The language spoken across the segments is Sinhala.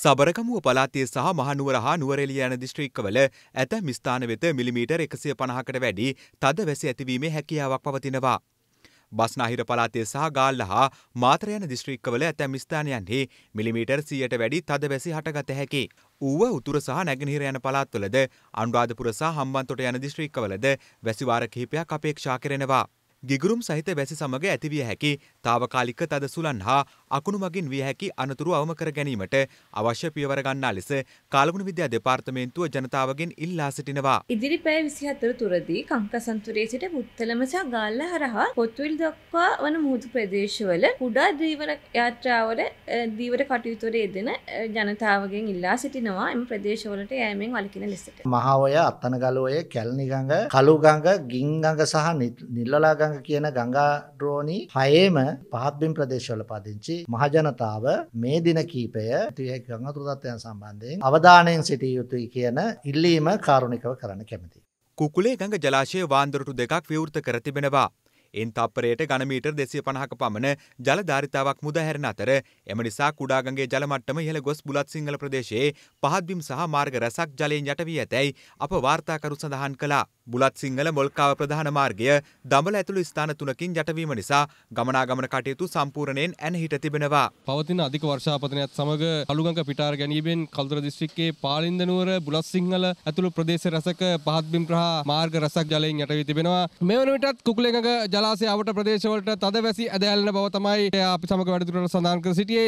සබරකමුව පලාතේ සහ මහනුවර හා නුවරෙලිය යන දිස්ත්‍රික්කවල ඇතැම් ස්ථාන වෙත මිලිමීටර් එකසිය පණහකට වැඩි තද වැසි ඇතිවීමේ හැකියාවක් පවතිනවා. බස්නාහිර පලාතේ සහ ගාල්ල හා මාතර යන දිස්ත්‍රික්කවල ඇතැම් ස්ථානයන්හි මිලිමීටර් සීයට වැඩි තද වැසි හටගත හැකි. ඌව උතුර සහ නැගනහිර යන පලාත්වලද අනුරාධපුර සහ හම්බන්තොට යන දිස්ත්‍රික්කවලද වැසිවාර කිහිපයක් අපේක්ෂා කරෙනවා. ගිගුරුම් සහිත වැසි සමඟ ඇතිවිය හැකි තාවකාලික තද සුලන් හා අකුණු මගින් විය හැකි අනතුරු අවම කර ගැනීමට අවශ්‍ය පියවර ගන්නා ලෙස කාලගුණ විද්‍යා දෙපාර්තමේන්තුව ජනතාවගෙන් ඉල්ලා සිටිනවා. ඉදිරි පැය 24 තුරදී කංකසන්තුරේ සිට පුත්තලම සහ ගාල්ල හරහා පොත්විල් දක්වා වන මුහුදු ප්‍රදේශවල කුඩා දීවර යාත්‍රාවල දීවර කටයුතුවල යෙදෙන ජනතාවගෙන් ඉල්ලා සිටිනවා එම ප්‍රදේශවලට යෑමෙන් වළකින ලෙසට. මහාවය අත්තනගලෝය කැලණිගඟ කළුගඟ ගිංගඟ සහ නිල්ලලාගඟ කියන ගංගා ද්‍රෝණී හයේම පහත්බිම් ප්‍රදේශවල පදිංචි මහජනතාව මේ දින කීපය තියක අතුරතත්වයන් සම්බන්ධයෙන් අවධානයෙන් සිටිය යුතුයි කියන ඉල්ලීම කාරුණිකව කරන කැමති. කුකුලේ ගඟ ජලාශය වාන්දරටු දෙකක් විවෘත කර තිබෙනවා. එයින් තත්පරයට ඝනමීටර් 250ක පමණ ජල ධාරිතාවක් මුදාහැරෙන අතර එම නිසා කුඩාගඟේ ජල මට්ටම ඉහළ ගොස් බුලත් සිංහල ප්‍රදේශයේ පහත්බිම් සහ මාර්ග රැසක් ජලයෙන් යට වී ඇතැයි අප වාර්තාකරු සඳහන් කළා. බුලත් සිංහල මොල්කාව ප්‍රධාන මාර්ගය දඹල ඇතුළු ස්ථාන තුනකින් යටවීම නිසා ගමනාගමන කටයුතු සම්පූර්ණයෙන් ඇනහිට තිබෙනවා. පවතින අධික වර්ෂාපතනයත් සමග අලුගඟ පිටාර ගැනීමෙන් කල්තර දිස්ත්‍රික්කයේ පාලින්ද නුවර බුලත් සිංහල ඇතුළු ප්‍රදේශ රැසක පහත්බිම් ප්‍රහා මාර්ග රැසක් ජලයෙන් යටවී තිබෙනවා. මේ වන විටත් කුකුලේගඟ ජල ජලාසය අවට ප්‍රදේශවලට තද වැසි ඇදැල්න බව තමයි අපි සමග වැඩදුරට සඳහන් කර සිටියේ.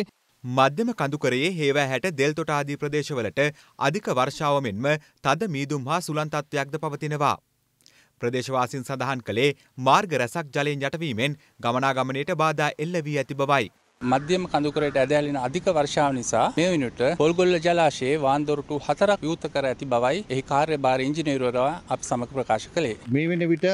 මධ්‍යම කඳුකරයේ හේවෑ හැට දෙල්තොට ආදී ප්‍රදේශවලට අධික වර්ෂාව මෙන්ම තද මීදුම් හා සුලන්තත්වයක්ද පවතිනවා. ප්‍රදේශවාසින් සඳහන් කළේ මාර්ග රැසක් ජලයෙන් යටවීමෙන් ගමනාගමනයට බාධා එල්ල වී ඇති බවයි. මධ්‍යම කඳුකරට ඇදැලින අධික වර්ෂාව නිසා මේ වෙනට පොල්ගොල්ල ජලාශයේ වාන්දොරටු හතරක් යුත කර ඇති බවයි එහි කාර්ය භාර ඉංජිනේරුවරවා අප සමඟ ප්‍රකාශ කළේ. මේ වෙන විට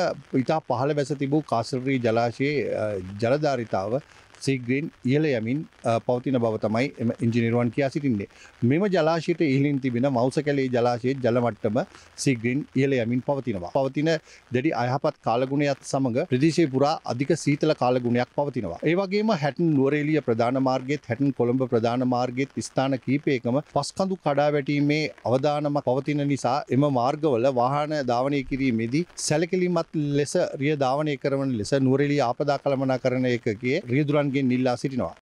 ඉතා පහළ වැස තිබූ කාසරී ජලාශයේ ජලධාරිතාව සීග්‍රීන් ඉහල යමින් පවතින බව තමයි එම ඉංජිනිරුවන් කියා සිටින්නේ. මෙම ජලාශයට ඉහලින් තිබෙන මෞස කැලේ ජලාශයේ ජලමට්ටම සීග්‍රීන් ඉහල යමින් පවතිනවා. පවතින දැඩි අයහපත් කාලගුණයත් සමඟ ප්‍රදේශය පුරා අධික සීතල කාලගුණයක් පවතිනවා. ඒ වගේම හැටන් නුවරේලිය ප්‍රධාන මාර්ගයේත් හැටන් කොළඹ ප්‍රධාන මාර්ගයේත් ස්ථාන කිහිපයකම පස්කඳු කඩා වැටීමේ අවදානම පවතින නිසා එම මාර්ගවල වාහන ධාවනය කිරීමේදී සැලකිලිමත් ලෙස රිය ධාවනය කරන ලෙස නුවරෙලිය ආපදා කළමනා කරන එකගේ රියදුරන් ගොවියන්ගෙන් ඉල්ලා සිටිනවා.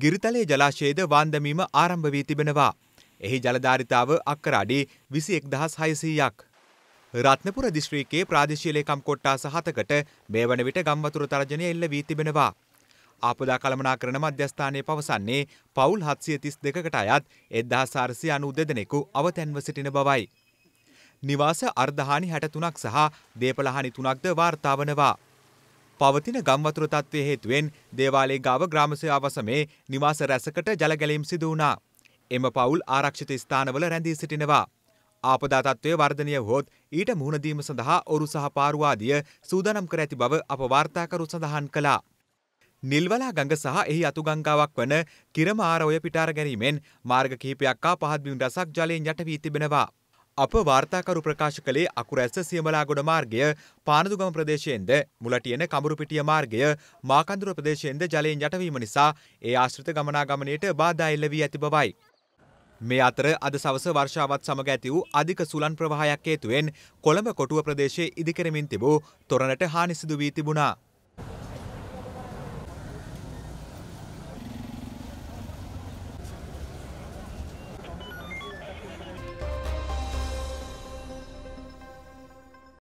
ගිරිතලේ ජලාශයේද වන්දමීම ආරම්භ වී තිබෙනවා. එහි ජලධාරිතාව අක්කර අඩි විසි එක් දහස් හයසීයක්. රත්නපුර දිශ්‍රීකයේ ප්‍රාදේශීලේකම් කොට්ටා සහතකට මේ වන විට ගම්වතුර තරජනය එල්ල වී තිබෙනවා. ආපදා කළමනා කරන මධ්‍යස්ථානය පවසන්නේ පවුල් හත්සිය තිස් දෙකට අයත් එද්දා සාර්සිය අනු දෙදෙනෙකු අවතැන්ව සිටින බවයි. නිවාස අර්ධහානි හැටතුනක් සහ දේපලහනි තුනක්ද වාර්තාවනවා. පවතින ගම්වතුර තත්ත්වය හේතුවෙන් දේවාලේ ගාව ග්‍රාමසයාව සමේ නිවාස රැසකට ජලගැලීම් සිදු වුණා. එම පවුල් ආරක්ෂිත ස්ථානවල රැඳී සිටිනවා. ආපදා තත්ත්වය වර්ධනය වුවොත් ඊට මුහුණදීම සඳහා ඔරු සහ පාරුවාදිය සූදානම් කර ඇති බව අප වාර්තාකරු සඳහන් කළා. නිල්වලා ගඟ සහ එහි අතුගංගාවක් වන කිරම ආරෝය පිටාර ගැනීමෙන් මාර්ග කිහිපයක් ආ පහත් බිම් රසක් ජලයෙන් යට වී තිබෙනවා. අප වාර්තාකරු ප්‍රකාශ කළේ අකුරැස්ස සියමලාගොඩ මාර්ගය පානදුගම ප්‍රදේශයෙන්ද මුලටියන කමරුපිටිය මාර්ගය මාකන්දුර ප්‍රදේශයෙන්ද ජලයෙන් යටවීම නිසා ඒ ආශ්‍රිත ගමනාගමනයට බාධා එල්ල වී ඇති බවයි. මේ අතර අද සවස වර්ෂාවත් සමග ඇති වූ අධික සුලන් ප්‍රවාහයක් හේතුවෙන් කොළඹ කොටුව ප්‍රදේශයේ ඉදිකරමින් තිබූ තොරණට හානි සිදු වී තිබුණා.